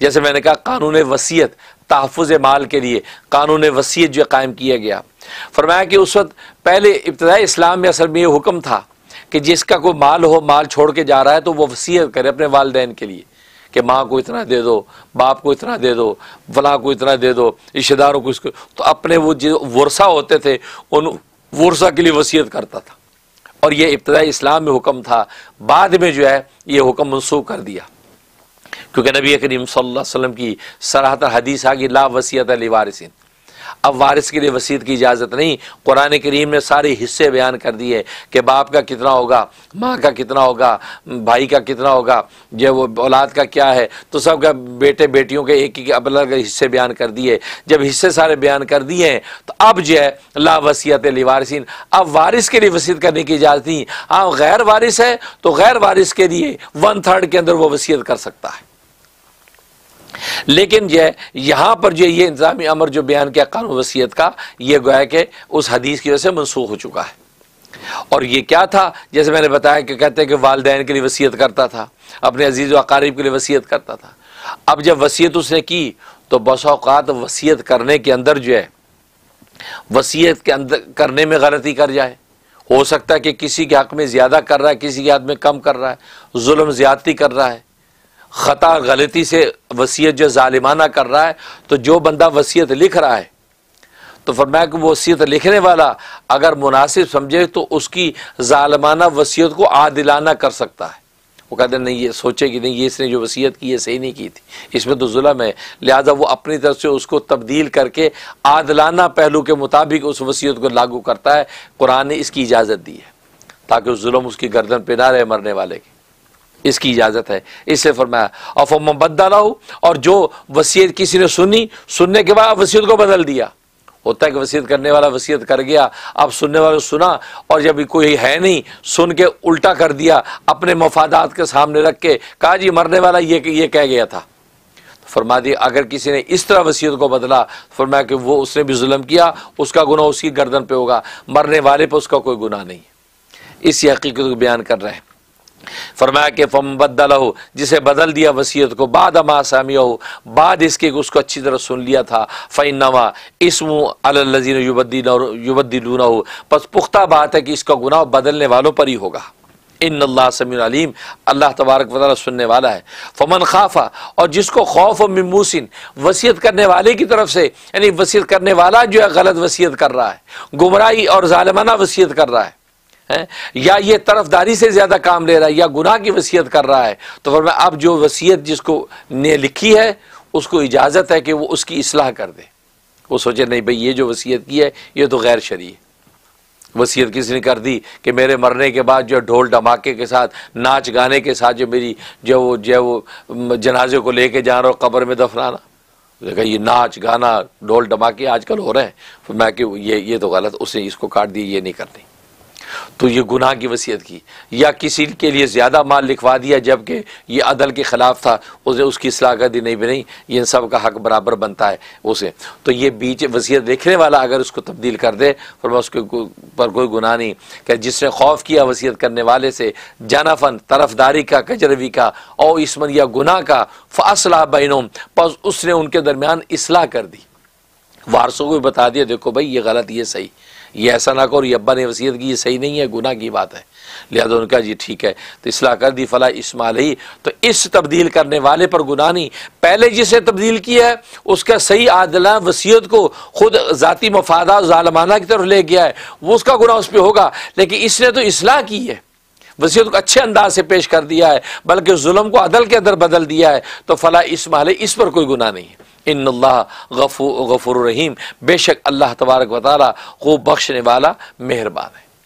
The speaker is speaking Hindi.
जैसे मैंने कहा कानून वसीयत तहफ़ माल के लिए कानून वसीयत जो कायम किया गया फरमाया कि उस वक्त पहले इब्तदाई इस्लाम में असल में ये हुक्म था कि जिसका कोई माल हो माल छोड़ के जा रहा है तो वो वसीयत करे अपने वालदेन के लिए कि माँ को इतना दे दो बाप को इतना दे दो फला को इतना दे दो रिश्तेदारों को इसको तो अपने वो जो वर्षा होते थे उन वर्षा के लिए वसीयत करता था और ये इब्तदाई इस्लाम में हुक्म था बाद में जो है ये हुक्म मनसूख कर दिया क्योंकि नबी करीम सल्लम की सराहत हदीस आ गई ला वसीत वारसिन अब वारिस के लिए वसीत की इजाज़त नहीं कुरान करीम ने सारे हिस्से बयान कर दिए कि बाप का कितना होगा माँ का कितना होगा भाई का कितना होगा जब वो औलाद का क्या है तो सब का बेटे बेटियों के एक एक अलग हिस्से बयान कर दिए जब हिस्से सारे बयान कर दिए हैं तो अब जो है ला वसीयत वारसिन अब वारिस के लिए वसीत करने की इजाज़त नहीं हाँ गैर वारिस है तो गैर वारिस के लिए वन थर्ड के अंदर वो वसीयत कर सकता है लेकिन जो है यहाँ पर जो ये इंतजामी अमर जो बयान किया कानून वसीयत का ये गोया कि उस हदीस की वजह से मनसूख हो चुका है और ये क्या था जैसे मैंने बताया कि कहते हैं कि वालदेन के लिए वसीयत करता था अपने अजीज़ वकारीब के लिए वसीयत करता था अब जब वसीयत उसने की तो बस अवकात वसीयत करने के अंदर जो है वसीयत के अंदर करने में गलती कर जाए हो सकता है कि किसी के हक में ज़्यादा कर रहा है किसी के हक में कम कर रहा है जुल्म ज़्यादती कर रहा है ख़ता गलती से वसीयत जो ालिमाना कर रहा है तो जो बंदा वसीयत लिख रहा है तो फरमाया कि वसीयत लिखने वाला अगर मुनासिब समझे तो उसकी ालमाना वसीयत को आदिलाना कर सकता है वो कहते नहीं ये सोचे कि नहीं ये इसने जो वसीयत की है सही नहीं की थी इसमें तो जुलम है लिहाजा वो अपनी तरफ से उसको तब्दील करके आदलाना पहलू के मुताबिक उस वसीयत को लागू करता है कुरान ने इसकी इजाज़त दी है ताकि उस जुल्म उसकी गर्दन पे ना रहे मरने वाले की इसकी इजाज़त है इसे फरमाया और फो मुबदा हो और जो वसीयत किसी ने सुनी सुनने के बाद वसीयत को बदल दिया होता है कि वसीयत करने वाला वसीयत कर गया अब सुनने वाले सुना और जब कोई है नहीं सुन के उल्टा कर दिया अपने मफादात के सामने रख के कहा जी मरने वाला ये ये कह गया था तो फरमा दिया अगर किसी ने इस तरह वसीयत को बदला तो फरमाया कि वो उसने भी जुल्म किया उसका गुना उसकी गर्दन पे होगा मरने वाले पर उसका कोई गुना नहीं इसी हकीकत को बयान कर रहे हैं फरमाया कि फम बदल हो जिसे बदल दिया वसीयत को बाद अमा सामिया हो बाद इसके उसको अच्छी तरह सुन लिया था फ़ैन नवा इसम अल्लजीन युबद्दीन और युबद्दीलूना हो बस पुख्ता बात है कि इसका गुनाह बदलने वालों पर ही होगा इन अल्लाह समीम अल्लाह तबारक वाल सुनने वाला है फमन खाफा और जिसको खौफ ममूसिन वसीयत करने वाले की तरफ से यानी वसीयत करने वाला जो है गलत वसीयत कर रहा है गुमराही और ालमाना वसीयत कर रहा है है या ये तरफदारी से ज़्यादा काम ले रहा है या गुनाह की वसीयत कर रहा है तो फिर मैं अब जो वसीयत जिसको ने लिखी है उसको इजाज़त है कि वो उसकी असलाह कर दे वो सोचे नहीं भाई ये जो वसीयत की है ये तो गैर शरी है वसीयत किसी ने कर दी कि मेरे मरने के बाद जो ढोल ढमाके के साथ नाच गाने के साथ जो मेरी जो वो जो वो जनाजे को लेके रहा हो कब्र में दफनाना देखा ये नाच गाना ढोल ढमाके आजकल हो रहे हैं मैं कि ये ये तो गलत उसने इसको काट दी ये नहीं करनी तो ये गुनाह की वसीयत की या किसी के लिए ज़्यादा माल लिखवा दिया जबकि ये अदल के ख़िलाफ़ था उसे उसकी सलाह कर दी नहीं भी नहीं ये इन सब का हक बराबर बनता है उसे तो ये बीच वसीयत लिखने वाला अगर उसको तब्दील कर दे फिर मैं उसके पर कोई गुनाह नहीं क्या जिसने खौफ किया वसीयत करने वाले से जाना फन तरफदारी का कजरवी का और इसमन या गुनाह का फासला बैनों पर उसने उनके दरमियान असलाह कर दी वारसों को भी बता दिया देखो भाई ये गलत ये सही ये ऐसा ना करो ये अब्बा ने वसीयत की ये सही नहीं है गुना की बात है लिहाजा उनका जी ठीक है तो इसलाह कर दी फला इसमाल ही तो इस तब्दील करने वाले पर गुना नहीं पहले जिसे तब्दील किया है उसका सही आदला वसीयत को खुद ज़ाती मफादा ालमाना की तरफ ले गया है वो उसका गुना उस पर होगा लेकिन इसने तो इसलाह की है वसीयत को अच्छे अंदाज से पेश कर दिया है बल्कि जुल्म को अदल के अंदर बदल दिया है तो फला इसमाल इस पर कोई गुना नहीं है इन गफ़ूर रहीम बेशक अल्लाह तबारक वाली खूब बख्शने वाला मेहरबान है